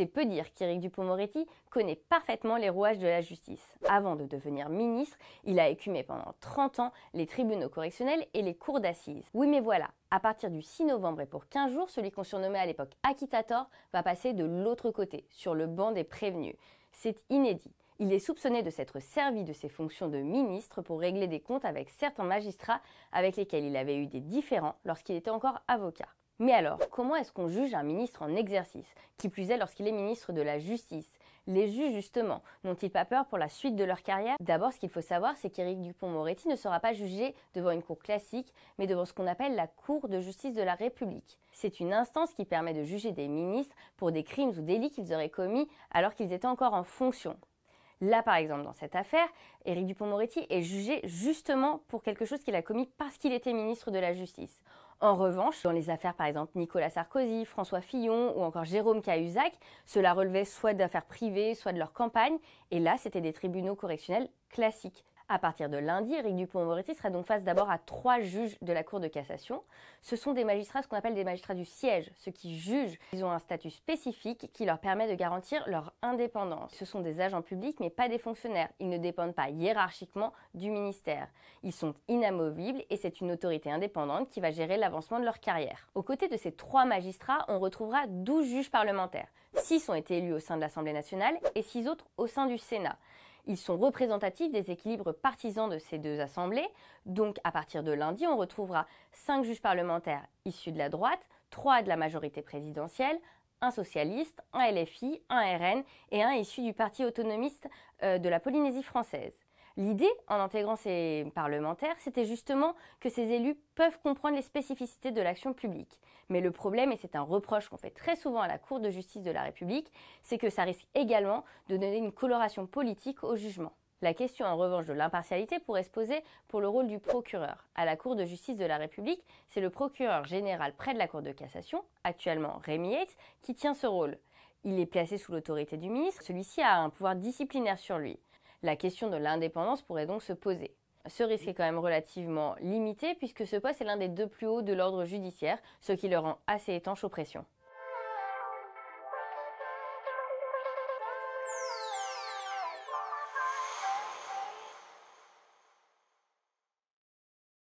C'est peu dire qu'Éric Dupont-Moretti connaît parfaitement les rouages de la justice. Avant de devenir ministre, il a écumé pendant 30 ans les tribunaux correctionnels et les cours d'assises. Oui mais voilà, à partir du 6 novembre et pour 15 jours, celui qu'on surnommait à l'époque Akitator va passer de l'autre côté, sur le banc des prévenus. C'est inédit. Il est soupçonné de s'être servi de ses fonctions de ministre pour régler des comptes avec certains magistrats avec lesquels il avait eu des différends lorsqu'il était encore avocat. Mais alors, comment est-ce qu'on juge un ministre en exercice Qui plus est lorsqu'il est ministre de la Justice. Les juges, justement, n'ont-ils pas peur pour la suite de leur carrière D'abord, ce qu'il faut savoir, c'est qu'Éric Dupont-Moretti ne sera pas jugé devant une cour classique, mais devant ce qu'on appelle la Cour de justice de la République. C'est une instance qui permet de juger des ministres pour des crimes ou délits qu'ils auraient commis alors qu'ils étaient encore en fonction. Là, par exemple, dans cette affaire, Éric Dupont-Moretti est jugé justement pour quelque chose qu'il a commis parce qu'il était ministre de la Justice. En revanche, dans les affaires par exemple Nicolas Sarkozy, François Fillon ou encore Jérôme Cahuzac, cela relevait soit d'affaires privées, soit de leur campagne, et là c'était des tribunaux correctionnels classiques. À partir de lundi, Eric Dupont-Moretti sera donc face d'abord à trois juges de la Cour de cassation. Ce sont des magistrats, ce qu'on appelle des magistrats du siège, ceux qui jugent. Ils ont un statut spécifique qui leur permet de garantir leur indépendance. Ce sont des agents publics, mais pas des fonctionnaires. Ils ne dépendent pas hiérarchiquement du ministère. Ils sont inamovibles et c'est une autorité indépendante qui va gérer l'avancement de leur carrière. Aux côtés de ces trois magistrats, on retrouvera 12 juges parlementaires. Six ont été élus au sein de l'Assemblée nationale et six autres au sein du Sénat. Ils sont représentatifs des équilibres partisans de ces deux assemblées, donc à partir de lundi, on retrouvera cinq juges parlementaires issus de la droite, trois de la majorité présidentielle, un socialiste, un LFI, un RN et un issu du parti autonomiste euh, de la Polynésie française. L'idée, en intégrant ces parlementaires, c'était justement que ces élus peuvent comprendre les spécificités de l'action publique. Mais le problème, et c'est un reproche qu'on fait très souvent à la Cour de justice de la République, c'est que ça risque également de donner une coloration politique au jugement. La question en revanche de l'impartialité pourrait se poser pour le rôle du procureur. À la Cour de justice de la République, c'est le procureur général près de la Cour de cassation, actuellement Rémi Yates, qui tient ce rôle. Il est placé sous l'autorité du ministre, celui-ci a un pouvoir disciplinaire sur lui. La question de l'indépendance pourrait donc se poser. Ce risque est quand même relativement limité puisque ce poste est l'un des deux plus hauts de l'ordre judiciaire, ce qui le rend assez étanche aux pressions.